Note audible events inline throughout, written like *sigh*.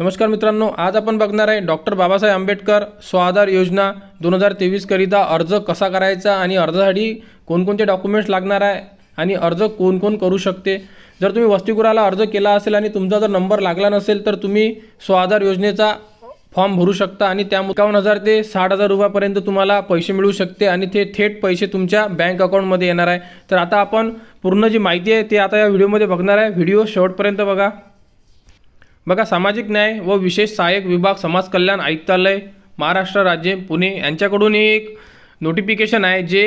नमस्कार मित्रांनो आज आपण बघणार आहे डॉक्टर बाबासाहेब आंबेडकर स्वाधार योजना दोन हजार तेवीसकरिता अर्ज कसा करायचा आणि अर्जासाठी कोणकोणते डॉक्युमेंट्स लागणार आहे आणि अर्ज कोण कोण करू शकते जर तुम्ही वस्तीगुराला अर्ज केला असेल आणि तुमचा जर नंबर लागला नसेल तर तुम्ही स्वाधार योजनेचा फॉर्म भरू शकता आणि त्या एकावन्न हजार ते साठ हजार रुपयापर्यंत तुम्हाला पैसे मिळू शकते आणि ते थेट पैसे तुमच्या बँक अकाउंटमध्ये येणार आहे तर आता आपण पूर्ण जी माहिती आहे ते आता या व्हिडिओमध्ये बघणार आहे व्हिडिओ शेवटपर्यंत बघा बघा सामाजिक न्याय व विशेष सहाय्यक विभाग समाज कल्याण आयुक्तालय महाराष्ट्र राज्य पुणे यांच्याकडूनही एक नोटिफिकेशन आहे जे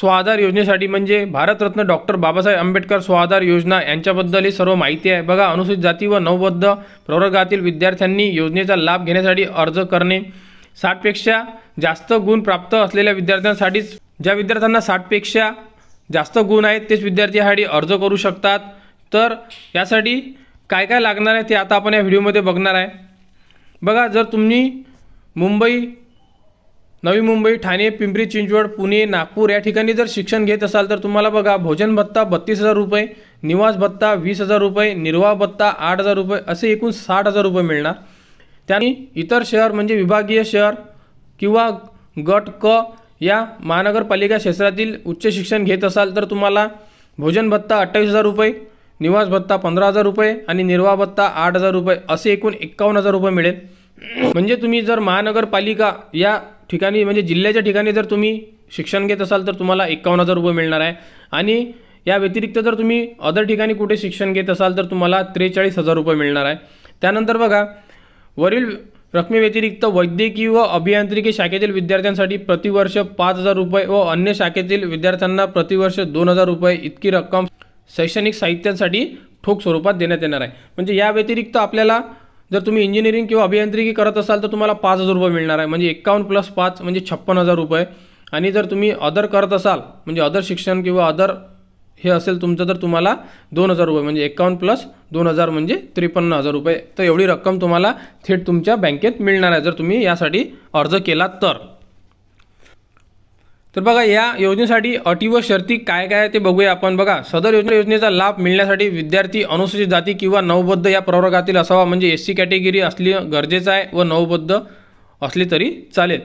स्वाधार योजनेसाठी म्हणजे भारतरत्न डॉक्टर बाबासाहेब आंबेडकर स्वाधार योजना यांच्याबद्दल ही सर्व माहिती आहे बघा अनुसूचित जाती व नवबद्ध प्रवर्गातील विद्यार्थ्यांनी योजनेचा लाभ घेण्यासाठी अर्ज करणे साठपेक्षा जास्त गुण प्राप्त असलेल्या विद्यार्थ्यांसाठीच ज्या विद्यार्थ्यांना साठपेक्षा जास्त गुण आहेत तेच विद्यार्थी अर्ज करू शकतात तर यासाठी काय काय लागणार आहे ते आता आपण या व्हिडिओमध्ये बघणार आहे बघा जर तुम्ही मुंबई नवी मुंबई ठाणे पिंपरी चिंचवड पुणे नागपूर या ठिकाणी जर शिक्षण घेत असाल तर तुम्हाला बघा भोजन भत्ता बत्तीस हजार रुपये निवास भत्ता वीस हजार रुपये निर्वाह भत्ता आठ हजार रुपये असे एकूण साठ हजार रुपये मिळणार त्यांनी इतर शहर म्हणजे विभागीय शहर किंवा गट क या महानगरपालिका क्षेत्रातील उच्च शिक्षण घेत असाल तर तुम्हाला भोजन भत्ता अठ्ठावीस हजार रुपये निवास भत्ता पंधरा हजार रुपये आणि निर्वाह भत्ता आठ हजार रुपये असे एकूण एक्कावन्न हजार रुपये मिळेल म्हणजे तुम्ही जर महानगरपालिका या ठिकाणी म्हणजे जिल्ह्याच्या ठिकाणी जर तुम्ही शिक्षण घेत असाल तर तुम्हाला एक्कावन्न हजार रुपये मिळणार आहे आणि या व्यतिरिक्त जर तुम्ही अदर ठिकाणी कुठे शिक्षण घेत असाल तर तुम्हाला त्रेचाळीस हजार रुपये मिळणार आहे त्यानंतर बघा वरील रकमेव्यतिरिक्त वैद्यकीय व अभियांत्रिकी शाखेतील विद्यार्थ्यांसाठी प्रतिवर्ष पाच हजार रुपये व अन्य शाखेतील विद्यार्थ्यांना प्रतिवर्ष दोन हजार रुपये इतकी रक्कम शैक्षणिक साहित्यांसाठी ठोक स्वरूपात देण्यात येणार आहे म्हणजे या व्यतिरिक्त आपल्याला जर तुम्ही इंजिनिअरिंग किंवा अभियांत्रिकी करत असाल तर तुम्हाला पाच हजार रुपये मिळणार आहे म्हणजे एकावन्न प्लस पाच म्हणजे छप्पन हजार रुपये आणि जर तुम्ही अदर करत असाल म्हणजे अदर शिक्षण किंवा अदर हे असेल तुमचं तर तुम्हाला दोन हजार रुपये म्हणजे एकावन्न प्लस दोन हजार म्हणजे त्रेपन्न हजार रुपये तर एवढी रक्कम तुम्हाला थेट तुमच्या बँकेत मिळणार आहे जर तुम्ही यासाठी अर्ज केला तर तर बघा या योजनेसाठी अटी व शर्ती काय काय आहे ते बघूया आपण बघा सदर योजना योजनेचा लाभ मिळण्यासाठी विद्यार्थी अनुसूचित जाती किंवा नवबद्ध या प्रवर्गातील असावा म्हणजे एस सी कॅटेगरी असली गरजेचं आहे व नवबद्ध असली तरी चालेल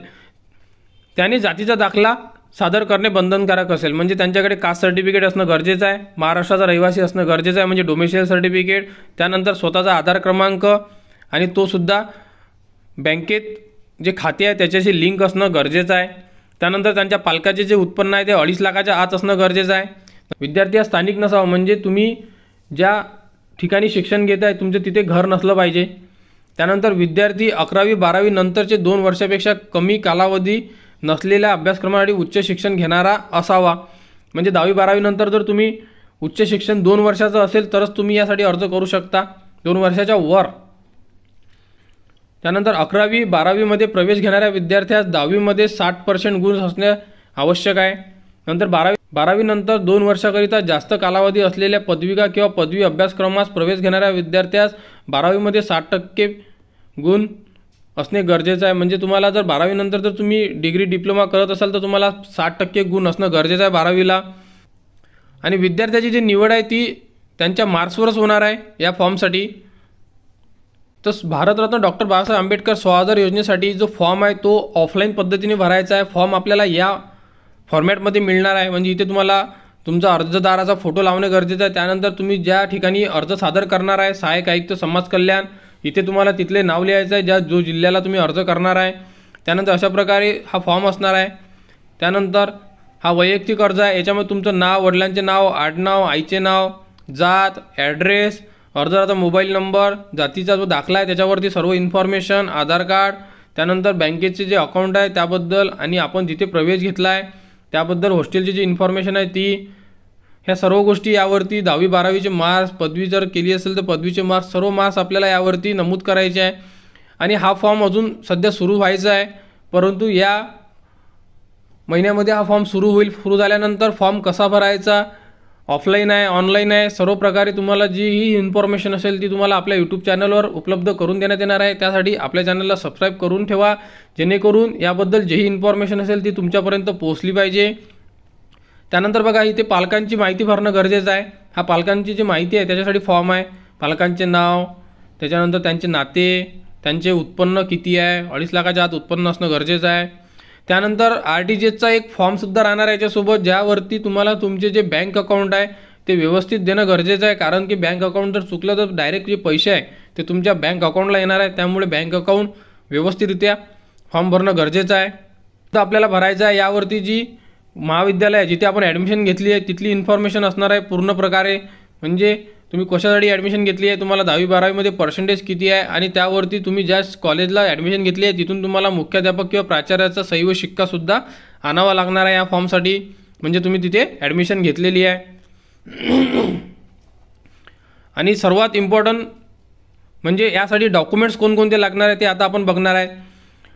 त्याने जातीचा दाखला सादर करणे बंधनकारक असेल म्हणजे त्यांच्याकडे कास्ट सर्टिफिकेट असणं गरजेचं आहे महाराष्ट्राचा रहिवासी असणं गरजेचं आहे म्हणजे डोमेशियल सर्टिफिकेट त्यानंतर स्वतःचा आधार क्रमांक आणि तोसुद्धा बँकेत जे खाते आहे त्याच्याशी लिंक असणं गरजेचं आहे त्यानंतर त्यांच्या पालकाचे जे उत्पन्न आहे ते अडीच लाखाच्या आत असणं गरजेचं आहे विद्यार्थी हा स्थानिक नसावा म्हणजे तुम्ही ज्या ठिकाणी शिक्षण घेत आहे तुमचं तिथे घर नसलं पाहिजे त्यानंतर विद्यार्थी अकरावी बारावी नंतरचे दोन वर्षापेक्षा कमी कालावधी नसलेल्या अभ्यासक्रमासाठी उच्च शिक्षण घेणारा असावा म्हणजे दहावी बारावीनंतर जर तुम्ही उच्च शिक्षण दोन वर्षाचं असेल तरच तुम्ही यासाठी अर्ज करू शकता दोन वर्षाच्या वर त्यानंतर अकरावी बारावीमध्ये प्रवेश घेणाऱ्या विद्यार्थ्यास दहावीमध्ये साठ पर्सेंट गुण असणे आवश्यक आहे नंतर बारावी बारावीनंतर दोन वर्षाकरिता जास्त कालावधी असलेल्या पदविका किंवा पदवी अभ्यासक्रमास प्रवेश घेणाऱ्या विद्यार्थ्यास बारावीमध्ये साठ टक्के गुण असणे गरजेचं आहे म्हणजे तुम्हाला जर बारावीनंतर जर तुम्ही डिग्री डिप्लोमा करत असाल तर तुम्हाला साठ टक्के गुण असणं गरजेचं आहे बारावीला आणि विद्यार्थ्याची जी निवड आहे ती त्यांच्या मार्क्सवरच होणार आहे या फॉर्मसाठी तस भारतरत्न डॉक्टर बाबासाहेब आंबेडकर स्वाधार योजनेसाठी जो फॉर्म आहे तो ऑफलाईन पद्धतीने भरायचा आहे फॉर्म आपल्याला या फॉर्मॅटमध्ये मिळणार आहे म्हणजे इथे तुम्हाला तुमचा अर्जदाराचा फोटो लावणे गरजेचं आहे त्यानंतर तुम्ही ज्या ठिकाणी अर्ज सादर करणार आहे सहायक आयुक्त समाज कल्याण इथे तुम्हाला तिथले नाव लिहायचं आहे ज्या जो जिल्ह्याला तुम्ही अर्ज करणार आहे त्यानंतर अशा प्रकारे हा फॉर्म असणार आहे त्यानंतर हा वैयक्तिक अर्ज आहे याच्यामध्ये तुमचं नाव वडिलांचे नाव आडनाव आईचे नाव जात ॲड्रेस अर्जदाराचा मोबाईल नंबर जातीचा जो दाखला आहे त्याच्यावरती सर्व इन्फॉर्मेशन आधार कार्ड त्यानंतर बँकेचे जे अकाउंट आहे त्याबद्दल आणि आपण जिथे प्रवेश घेतला आहे त्याबद्दल हॉस्टेलची जी इन्फॉर्मेशन आहे ती ह्या सर्व गोष्टी यावरती दहावी बारावीचे मार्क्स पदवी जर केली असेल तर पदवीचे मार्क्स सर्व मार्क्स आपल्याला यावरती नमूद करायचे आहे आणि हा फॉर्म अजून सध्या सुरू व्हायचा आहे परंतु या महिन्यामध्ये हा फॉर्म सुरू होईल सुरू झाल्यानंतर फॉर्म कसा भरायचा ऑफलाईन आहे ऑनलाईन आहे सर्व प्रकारे तुम्हाला जी ही इन्फॉर्मेशन असेल ती तुम्हाला आपल्या यूट्यूब चॅनलवर उपलब्ध करून देण्यात येणार आहे त्यासाठी आपल्या चॅनलला सबस्क्राईब करून ठेवा जेणेकरून याबद्दल जे ही इन्फॉर्मेशन असेल ती तुमच्यापर्यंत पोहोचली पाहिजे त्यानंतर बघा इथे पालकांची माहिती भरणं गरजेचं आहे हा पालकांची जी माहिती आहे त्याच्यासाठी फॉर्म आहे पालकांचे नाव त्याच्यानंतर त्यांचे नाते त्यांचे उत्पन्न किती आहे अडीच लाखाच्या आत उत्पन्न असणं गरजेचं आहे त्यानंतर आर टी जी एसचा एक फॉर्मसुद्धा राहणार आहे याच्यासोबत ज्यावरती तुम्हाला तुमचे जे बँक अकाउंट आहे ते व्यवस्थित देणं गरजेचं आहे कारण की बँक अकाउंट जर चुकलं तर डायरेक्ट जे पैसे आहे ते तुमच्या बँक अकाउंटला येणार आहे त्यामुळे बँक अकाउंट व्यवस्थितरित्या फॉर्म भरणं गरजेचं आहे तर आपल्याला भरायचं आहे यावरती जी महाविद्यालय जिथे आपण ॲडमिशन घेतली आहे तिथली इन्फॉर्मेशन असणार आहे पूर्ण प्रकारे म्हणजे तुम्ही कशासाठी ॲडमिशन घेतली आहे तुम्हाला दहावी बारावीमध्ये पर्सेंटेज किती आहे आणि त्यावरती तुम्ही ज्या कॉलेजला ॲडमिशन घेतली आहे तिथून तुम्हाला मुख्याध्यापक किंवा प्राचार्याचा सैव शिक्कासुद्धा आणावा लागणार आहे या फॉर्मसाठी म्हणजे तुम्ही तिथे ॲडमिशन घेतलेली आहे *clears throat* आणि सर्वात इम्पॉर्टंट म्हणजे यासाठी डॉक्युमेंट्स कोणकोणते लागणार आहे ते आता आपण बघणार आहे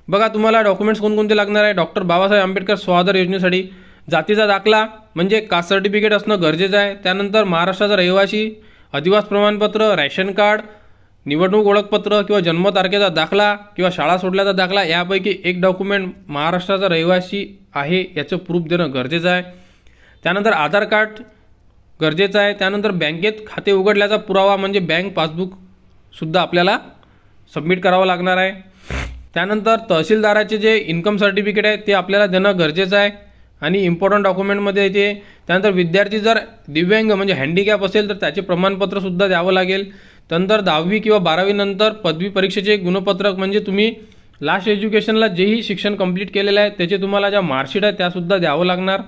बघा तुम्हाला डॉक्युमेंट्स कोणकोणते लागणार आहे डॉक्टर बाबासाहेब आंबेडकर स्वाधार योजनेसाठी जातीचा दाखला म्हणजे कास्ट सर्टिफिकेट असणं गरजेचं आहे त्यानंतर महाराष्ट्राचा रहिवासी अधिवास प्रमाणपत्र रॅशन कार्ड निवडणूक ओळखपत्र किंवा जन्मतारखेचा दाखला किंवा शाळा सोडल्याचा दाखला यापैकी एक डॉक्युमेंट महाराष्ट्राचा रहिवासी आहे याचं प्रूफ देणं गरजेचं आहे त्यानंतर आधार कार्ड गरजेचं आहे त्यानंतर बँकेत खाते उघडल्याचा पुरावा म्हणजे बँक पासबुकसुद्धा आपल्याला सबमिट करावं लागणार आहे त्यानंतर तहसीलदाराचे जे इन्कम सर्टिफिकेट आहे ते आपल्याला देणं गरजेचं आहे आणि इम्पॉर्टंट डॉक्युमेंटमध्ये येते त्यानंतर विद्यार्थी जर दिव्यांग म्हणजे हँडिकॅप असेल तर त्याचे प्रमाणपत्रसुद्धा द्यावं लागेल त्यानंतर दहावी किंवा बारावीनंतर पदवी परीक्षेचे गुणपत्रक म्हणजे तुम्ही लास्ट एज्युकेशनला जेही शिक्षण कंप्लीट केलेलं आहे त्याचे तुम्हाला ज्या मार्कशीट आहे त्यासुद्धा द्यावं लागणार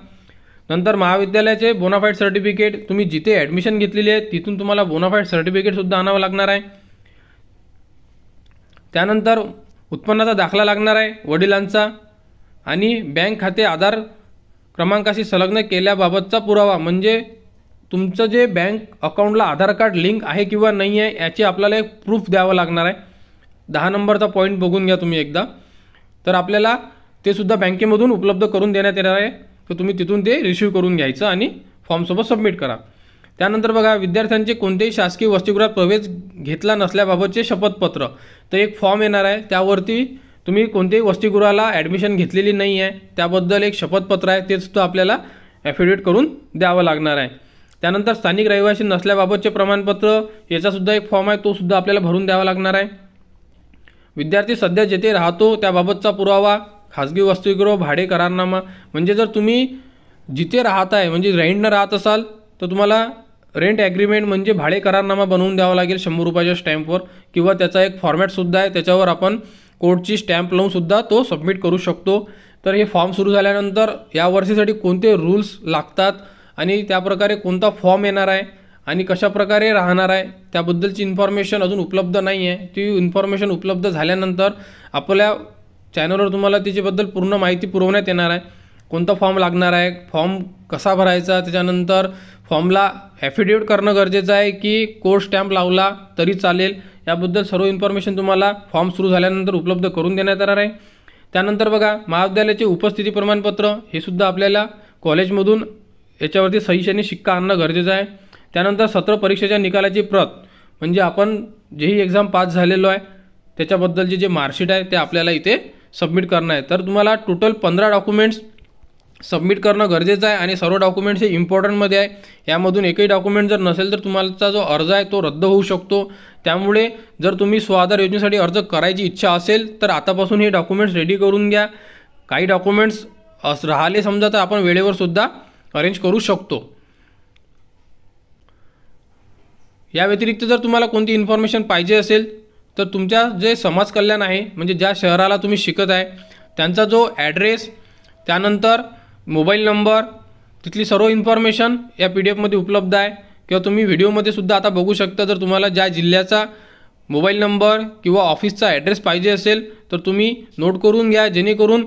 नंतर महाविद्यालयाचे बोनाफाईड सर्टिफिकेट तुम्ही जिथे ॲडमिशन घेतलेली आहे तिथून तुम्हाला बोनाफाईड सर्टिफिकेटसुद्धा आणावं लागणार आहे त्यानंतर उत्पन्नाचा दाखला लागणार आहे वडिलांचा आणि बँक खाते आधार क्रमांकाशी संलग्न केल्याबाबतचा पुरावा म्हणजे तुमचं जे बँक अकाउंटला आधार कार्ड लिंक आहे किंवा नाही आहे याची आपल्याला एक प्रूफ द्यावं लागणार आहे दहा नंबरचा पॉईंट बघून घ्या तुम्ही एकदा तर आपल्याला ते सुद्धा बँकेमधून उपलब्ध करून देण्यात येणार आहे तर तुम्ही तिथून ते रिसिव्ह करून घ्यायचं आणि फॉर्मसोबत सबमिट करा त्यानंतर बघा विद्यार्थ्यांचे कोणतेही शासकीय वसतिगृहात प्रवेश घेतला नसल्याबाबतचे शपथपत्र तर एक फॉर्म येणार आहे त्यावरती तुम्ही कोणत्याही वसतिगृहाला ॲडमिशन घेतलेली नाही आहे त्याबद्दल एक शपथपत्र आहे ते सुद्धा आपल्याला ॲफिडेविट करून द्यावं लागणार आहे त्यानंतर स्थानिक रहिवासी नसल्याबाबतचे प्रमाणपत्र याचासुद्धा एक फॉर्म आहे तो सुद्धा आपल्याला भरून द्यावा लागणार आहे विद्यार्थी सध्या जेथे राहतो त्याबाबतचा पुरावा खाजगी वसतिगृह भाडे करारनामा म्हणजे जर तुम्ही जिथे राहत आहे म्हणजे रेंटनं राहत असाल तर तुम्हाला रेंट ॲग्रीमेंट म्हणजे भाडे करारनामा बनवून द्यावा लागेल शंभर रुपयाच्या स्टॅम्पवर किंवा त्याचा एक फॉर्मॅटसुद्धा आहे त्याच्यावर आपण कोर्टची स्टॅम्प लावूनसुद्धा तो सबमिट करू शकतो तर हे फॉर्म सुरू झाल्यानंतर या वर्षीसाठी कोणते रूल्स लागतात आणि त्याप्रकारे कोणता फॉर्म येणार आहे आणि कशाप्रकारे राहणार आहे त्याबद्दलची इन्फॉर्मेशन अजून उपलब्ध नाही आहे ती इन्फॉर्मेशन उपलब्ध झाल्यानंतर आपल्या चॅनलवर तुम्हाला तिच्याबद्दल पूर्ण माहिती पुरवण्यात येणार आहे कोणता फॉर्म लागणार आहे फॉर्म कसा भरायचा त्याच्यानंतर फॉर्मला ॲफिडेविट करणं गरजेचं आहे की कोर्ट स्टॅम्प लावला तरी चालेल याबद्दल सर्व इन्फॉर्मेशन तुम्हाला फॉर्म सुरू झाल्यानंतर उपलब्ध करून देण्यात येणार आहे त्यानंतर बघा महाविद्यालयाचे उपस्थिती प्रमाणपत्र हे सुद्धा आपल्याला कॉलेजमधून याच्यावरती सहीशाने शिक्का आणणं गरजेचं आहे त्यानंतर सत्र परीक्षेच्या निकालाची प्रत म्हणजे आपण जेही एक्झाम पास झालेलो आहे त्याच्याबद्दलचे जे मार्कशीट आहे ते आपल्याला इथे सबमिट करणं आहे तर तुम्हाला टोटल पंधरा डॉक्युमेंट्स सबमिट करणं गरजेचं आहे आणि सर्व डॉक्युमेंट्स हे इम्पॉर्टंटमध्ये आहे यामधून एकही डॉक्युमेंट जर नसेल तर तुम्हाला जो अर्ज आहे तो रद्द होऊ शकतो त्यामुळे जर तुम्ही स्वाधार योजनेसाठी अर्ज करायची इच्छा असेल तर आतापासून हे डॉक्युमेंट्स रेडी करून घ्या काही डॉक्युमेंट्स अस राहिले समजा तर आपण वेळेवर सुद्धा अरेंज करू शकतो या व्यतिरिक्त जर तुम्हाला कोणती इन्फॉर्मेशन पाहिजे असेल तर तुमच्या जे समाज कल्याण आहे म्हणजे ज्या शहराला तुम्ही शिकत आहे त्यांचा जो ॲड्रेस त्यानंतर मोबाईल नंबर तिथली सर्व इन्फॉर्मेशन या पी डी एफमध्ये उपलब्ध आहे किंवा तुम्ही व्हिडिओमध्ये सुद्धा आता बघू शकता जर तुम्हाला ज्या जिल्ह्याचा मोबाईल नंबर किंवा ऑफिसचा ॲड्रेस पाहिजे असेल तर तुम्ही नोट करून घ्या जेणेकरून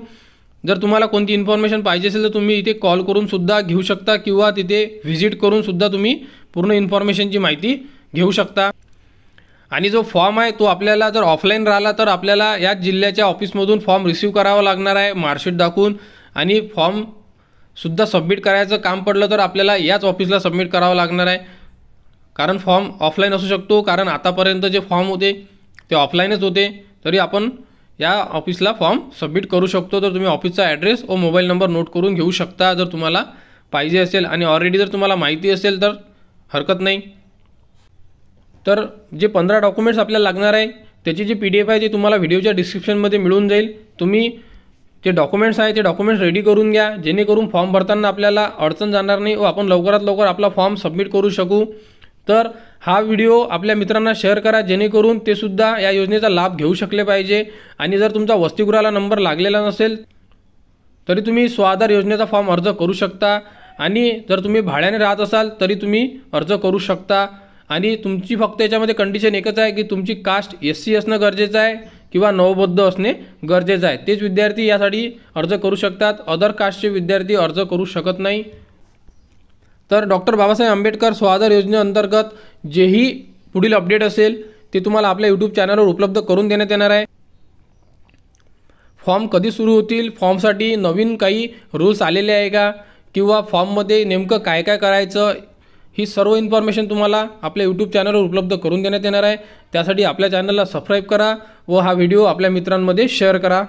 जर तुम्हाला कोणती इन्फॉर्मेशन पाहिजे असेल तर तुम्ही इथे कॉल करून सुद्धा घेऊ शकता किंवा तिथे व्हिजिट करून सुद्धा तुम्ही पूर्ण इन्फॉर्मेशनची माहिती घेऊ शकता आणि जो फॉर्म आहे तो आपल्याला जर ऑफलाईन राहिला तर आपल्याला याच जिल्ह्याच्या ऑफिसमधून फॉर्म रिसीव करावा लागणार आहे मार्कशीट दाखवून आणि फॉर्म सुद्धा सबमिट करायचं काम पडलं तर आपल्याला याच ऑफिसला सबमिट करावं लागणार आहे कारण फॉर्म ऑफलाईन असू शकतो कारण आतापर्यंत जे फॉर्म होते ते ऑफलाईनच होते तरी आपण या ऑफिसला फॉर्म सबमिट करू शकतो तर तुम्ही ऑफिसचा ॲड्रेस व मोबाईल नंबर नोट करून घेऊ शकता जर तुम्हाला पाहिजे असेल आणि ऑलरेडी जर तुम्हाला माहिती असेल तर हरकत नाही तर जे पंधरा डॉक्युमेंट्स आपल्याला लागणार आहे त्याची जी पी डी एफ आहे ती तुम्हाला व्हिडिओच्या डिस्क्रिप्शनमध्ये मिळून जाईल तुम्ही जे डॉक्युमेंट्स आहे ते डॉक्युमेंट्स रेडी करून घ्या जेणेकरून फॉर्म भरताना आपल्याला अडचण जाणार नाही व हो, आपण लवकरात लवकर आपला फॉर्म सबमिट करू शकू तर हा व्हिडिओ आपल्या मित्रांना शेअर करा जेणेकरून ते सुद्धा या योजनेचा लाभ घेऊ शकले पाहिजे आणि जर तुमचा वसतिगृहाला नंबर लागलेला नसेल तरी तुम्ही स्वाधार योजनेचा फॉर्म अर्ज करू शकता आणि जर तुम्ही भाड्याने राहत असाल तरी तुम्ही अर्ज करू शकता आणि तुमची फक्त याच्यामध्ये कंडिशन एकच आहे की तुमची कास्ट एस सी असणं गरजेचं आहे किंवा नवबद्ध असणे गरजेचं आहे तेच विद्यार्थी यासाठी अर्ज करू शकतात अदर कास्टचे विद्यार्थी अर्ज करू शकत नाही तर डॉक्टर बाबासाहेब आंबेडकर स्वाधार योजनेअंतर्गत जेही पुढील अपडेट असेल ते तुम्हाला आपल्या यूट्यूब चॅनलवर उपलब्ध करून देण्यात येणार आहे फॉर्म कधी सुरू होतील फॉर्मसाठी नवीन काही रूल्स आलेले आहे का किंवा फॉर्ममध्ये नेमकं काय काय करायचं ही सर्व इन्फॉर्मेशन तुम्हाला आपल्या यूट्यूब चॅनलवर उपलब्ध करून देण्यात येणार आहे त्यासाठी आपल्या चॅनलला सबस्क्राईब करा व हा व्हिडिओ आपल्या मित्रांमध्ये शेअर करा